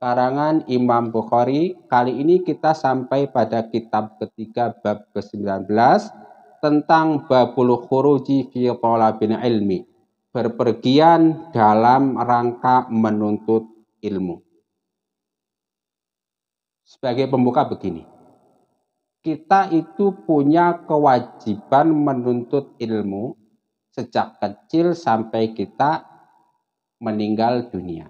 karangan Imam Bukhari. Kali ini kita sampai pada kitab ketiga bab ke-19 tentang babul khuruji fi bin ilmi. Berpergian dalam rangka menuntut ilmu. Sebagai pembuka begini. Kita itu punya kewajiban menuntut ilmu sejak kecil sampai kita meninggal dunia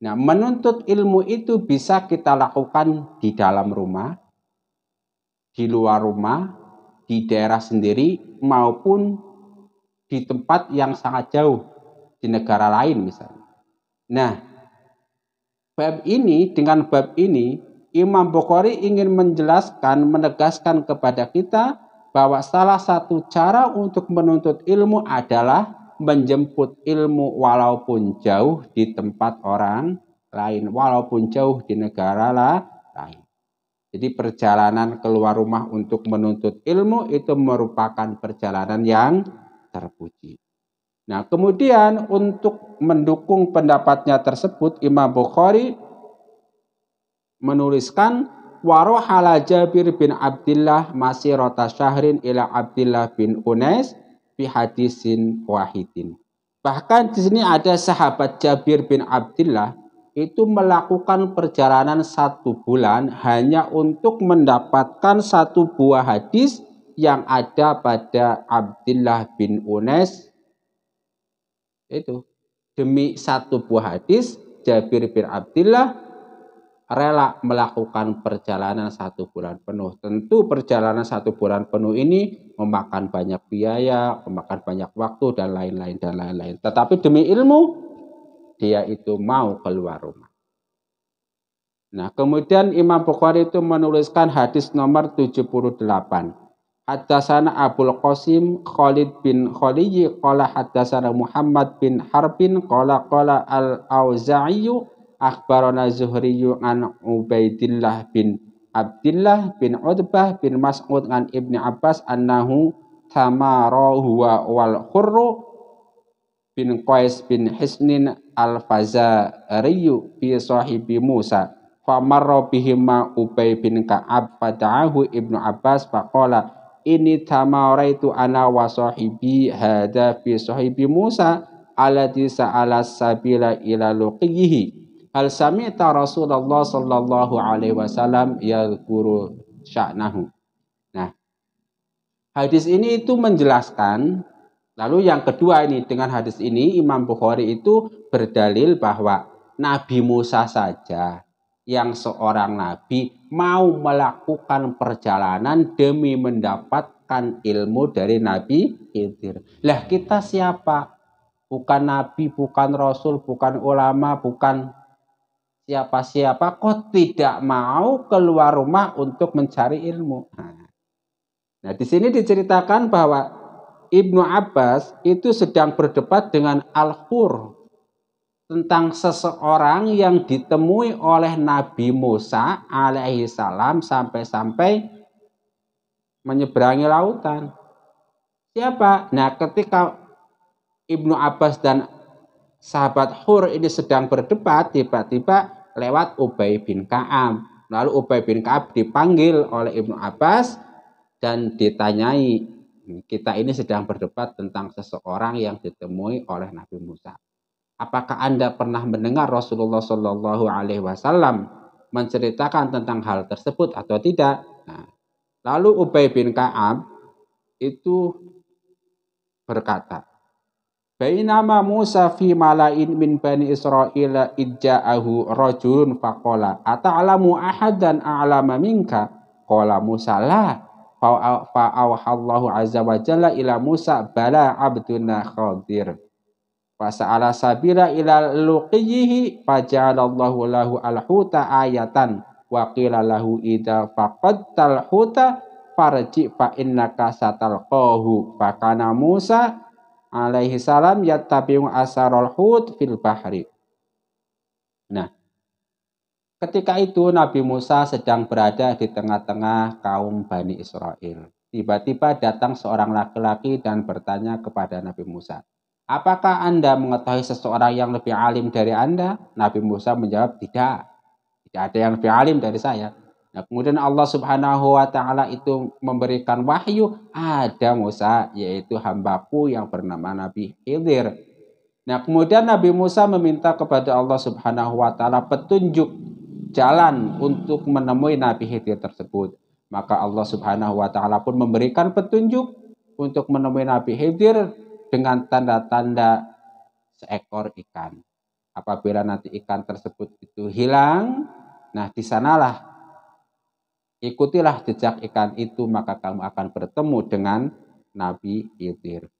Nah, menuntut ilmu itu bisa kita lakukan di dalam rumah, di luar rumah, di daerah sendiri, maupun di tempat yang sangat jauh, di negara lain misalnya. Nah, bab ini, dengan bab ini, Imam Bukhari ingin menjelaskan, menegaskan kepada kita bahwa salah satu cara untuk menuntut ilmu adalah menjemput ilmu walaupun jauh di tempat orang lain, walaupun jauh di negara lain. Jadi perjalanan keluar rumah untuk menuntut ilmu itu merupakan perjalanan yang terpuji. Nah, kemudian untuk mendukung pendapatnya tersebut, Imam Bukhari menuliskan Warohala Jabir bin Abdullah masih rota syahrin ila Abdullah bin Unes fi hadisin wahidin. Bahkan di sini ada sahabat Jabir bin Abdullah itu melakukan perjalanan satu bulan hanya untuk mendapatkan satu buah hadis yang ada pada Abdullah bin Unes itu demi satu buah hadis Jabir bin Abdullah rela melakukan perjalanan satu bulan penuh. Tentu perjalanan satu bulan penuh ini memakan banyak biaya, memakan banyak waktu dan lain-lain dan lain-lain. Tetapi demi ilmu dia itu mau keluar rumah. Nah, kemudian Imam Bukhari itu menuliskan hadis nomor 78. Hadasana Abul Qasim Khalid bin Khaliyi qala hadasana Muhammad bin Harbin qala qala al-Auza'i akhbarana Zuhriyu an Ubaidillah bin Abdillah bin Utbah bin Mas'ud an Ibni Abbas annahu tamara huwa wal khurru bin Qais bin Hisnin al-Fazariyu bi sahibi Musa famarra bihima Ubay bin Ka'ab fada'ahu Ibnu Abbas faqala ini tamaraitu ana wa sahibi hada fi sahibi Musa di sa'ala sabila ila luqiyihi hal sami'ta Rasulullah sallallahu alaihi wasallam ya guru sya'nahu. Nah, hadis ini itu menjelaskan lalu yang kedua ini dengan hadis ini Imam Bukhari itu berdalil bahwa Nabi Musa saja yang seorang nabi mau melakukan perjalanan demi mendapatkan ilmu dari Nabi Khidir. Lah kita siapa? Bukan nabi, bukan rasul, bukan ulama, bukan siapa-siapa kok tidak mau keluar rumah untuk mencari ilmu. Nah, nah, di sini diceritakan bahwa Ibnu Abbas itu sedang berdebat dengan Al-Hur tentang seseorang yang ditemui oleh Nabi Musa alaihi salam sampai-sampai menyeberangi lautan. Siapa? Nah, ketika Ibnu Abbas dan sahabat Hur ini sedang berdebat, tiba-tiba lewat Ubay bin Ka'ab. Lalu Ubay bin Ka'ab dipanggil oleh Ibnu Abbas dan ditanyai, kita ini sedang berdebat tentang seseorang yang ditemui oleh Nabi Musa. Apakah Anda pernah mendengar Rasulullah Shallallahu Alaihi Wasallam menceritakan tentang hal tersebut atau tidak? Nah, lalu Ubay bin Kaab itu berkata, Bainama Musa fi mala'in min Bani Israel idja'ahu rajulun faqala ata'lamu ahadan a'lama minka qala Musa la fa'awahallahu azza wa jalla ila Musa bala abduna khadir fasa'ala sabira ila luqiyihi faja'alallahu lahu al-huta ayatan wa qila lahu idza faqadtal huta farji fa satalqahu fakana Musa alaihi salam yattabi'u asarul hud fil bahri. Nah, ketika itu Nabi Musa sedang berada di tengah-tengah kaum Bani Israel. Tiba-tiba datang seorang laki-laki dan bertanya kepada Nabi Musa, Apakah Anda mengetahui seseorang yang lebih alim dari Anda? Nabi Musa menjawab, tidak. Tidak ada yang lebih alim dari saya. Nah, kemudian Allah Subhanahu wa taala itu memberikan wahyu ada Musa yaitu hambaku yang bernama Nabi Khidir. Nah, kemudian Nabi Musa meminta kepada Allah Subhanahu wa taala petunjuk jalan untuk menemui Nabi Khidir tersebut. Maka Allah Subhanahu wa taala pun memberikan petunjuk untuk menemui Nabi Khidir dengan tanda-tanda seekor ikan. Apabila nanti ikan tersebut itu hilang, nah disanalah. Ikutilah jejak ikan itu, maka kamu akan bertemu dengan Nabi Khidir.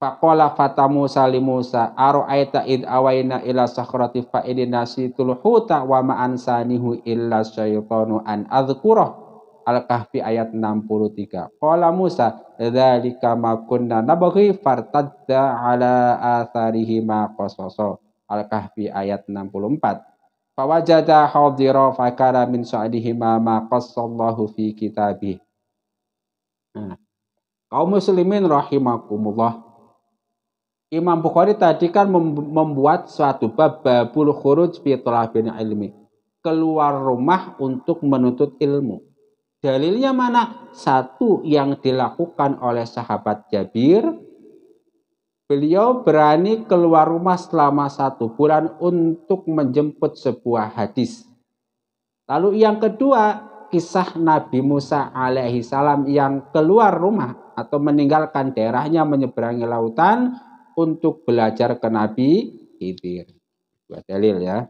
Fakola fata Musa li Musa aita id awaina ila sakhrati fa nasitul huta wa ma ansanihu illa syaitanu an adzkurah Al-Kahfi ayat 63. Qala Musa dzalika ma kunna nabghi fartadda ala atharihi ma qasasa. Al-Kahfi ayat 64. Fawajada hadira fakara min su'adihima ma qassallahu fi kitabih. Nah, kaum muslimin rahimakumullah. Imam Bukhari tadi kan membuat suatu bab babul khuruj fi talabil ilmi. Keluar rumah untuk menuntut ilmu. Dalilnya mana? Satu yang dilakukan oleh sahabat Jabir, Beliau berani keluar rumah selama satu bulan untuk menjemput sebuah hadis. Lalu yang kedua, kisah Nabi Musa alaihi salam yang keluar rumah atau meninggalkan daerahnya menyeberangi lautan untuk belajar ke Nabi Khidir. Dua dalil ya.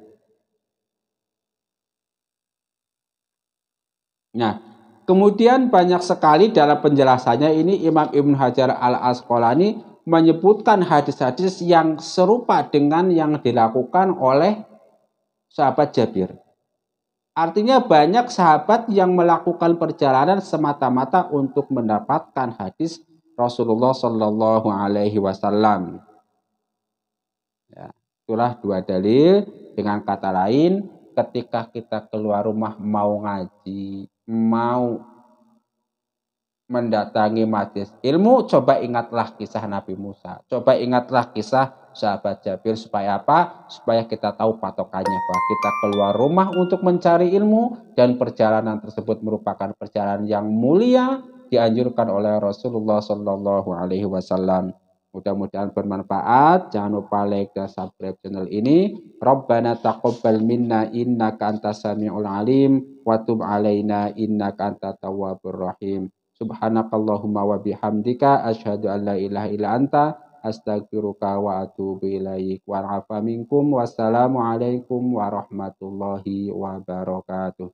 Nah, kemudian banyak sekali dalam penjelasannya ini Imam Ibn Hajar al-Asqalani menyebutkan hadis-hadis yang serupa dengan yang dilakukan oleh sahabat Jabir. Artinya banyak sahabat yang melakukan perjalanan semata-mata untuk mendapatkan hadis Rasulullah Shallallahu Alaihi Wasallam. Ya, itulah dua dalil. Dengan kata lain, ketika kita keluar rumah mau ngaji, mau mendatangi majlis ilmu, coba ingatlah kisah Nabi Musa. Coba ingatlah kisah sahabat Jabir supaya apa? Supaya kita tahu patokannya bahwa kita keluar rumah untuk mencari ilmu dan perjalanan tersebut merupakan perjalanan yang mulia dianjurkan oleh Rasulullah Shallallahu Alaihi Wasallam. Mudah-mudahan bermanfaat. Jangan lupa like dan subscribe channel ini. Rabbana taqabbal minna innaka antas samiul alim wa tub alaina innaka antat tawwabur rahim. Subhanakallahumma wa bihamdika asyhadu an la ilaha illa anta astagfiruka wa atubu ilaik wa minkum wassalamu alaikum warahmatullahi wabarakatuh.